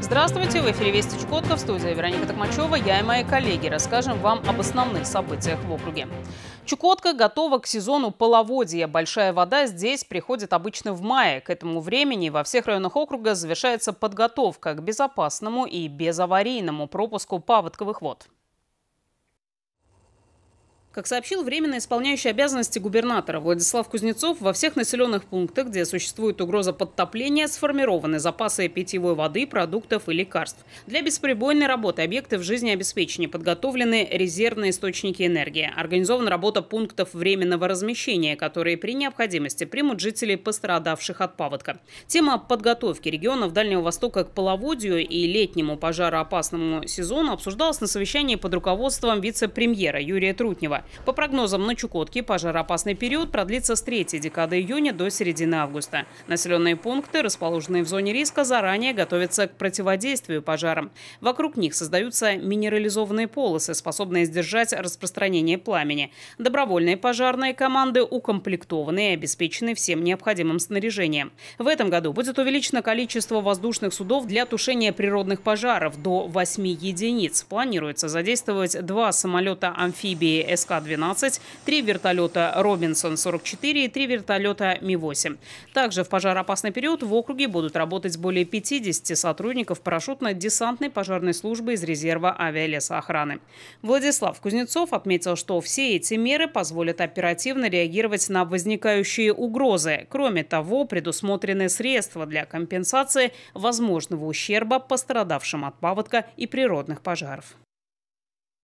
Здравствуйте, в эфире Вести Чукотка, в студии Вероника Токмачева. Я и мои коллеги расскажем вам об основных событиях в округе. Чукотка готова к сезону половодья. Большая вода здесь приходит обычно в мае. К этому времени во всех районах округа завершается подготовка к безопасному и безаварийному пропуску паводковых вод. Как сообщил временно исполняющий обязанности губернатора Владислав Кузнецов, во всех населенных пунктах, где существует угроза подтопления, сформированы запасы питьевой воды, продуктов и лекарств. Для бесперебойной работы объектов жизнеобеспечения подготовлены резервные источники энергии. Организована работа пунктов временного размещения, которые при необходимости примут жителей, пострадавших от паводка. Тема подготовки регионов Дальнего Востока к половодью и летнему пожароопасному сезону обсуждалась на совещании под руководством вице-премьера Юрия Трутнева. По прогнозам на Чукотке пожароопасный период продлится с 3 декады июня до середины августа. Населенные пункты, расположенные в зоне риска, заранее готовятся к противодействию пожарам. Вокруг них создаются минерализованные полосы, способные сдержать распространение пламени. Добровольные пожарные команды укомплектованы и обеспечены всем необходимым снаряжением. В этом году будет увеличено количество воздушных судов для тушения природных пожаров до 8 единиц. Планируется задействовать два самолета-амфибии СК 12 три вертолета «Робинсон-44» и три вертолета Ми-8. Также в пожароопасный период в округе будут работать более 50 сотрудников парашютно-десантной пожарной службы из резерва авиалесоохраны. Владислав Кузнецов отметил, что все эти меры позволят оперативно реагировать на возникающие угрозы. Кроме того, предусмотрены средства для компенсации возможного ущерба пострадавшим от паводка и природных пожаров.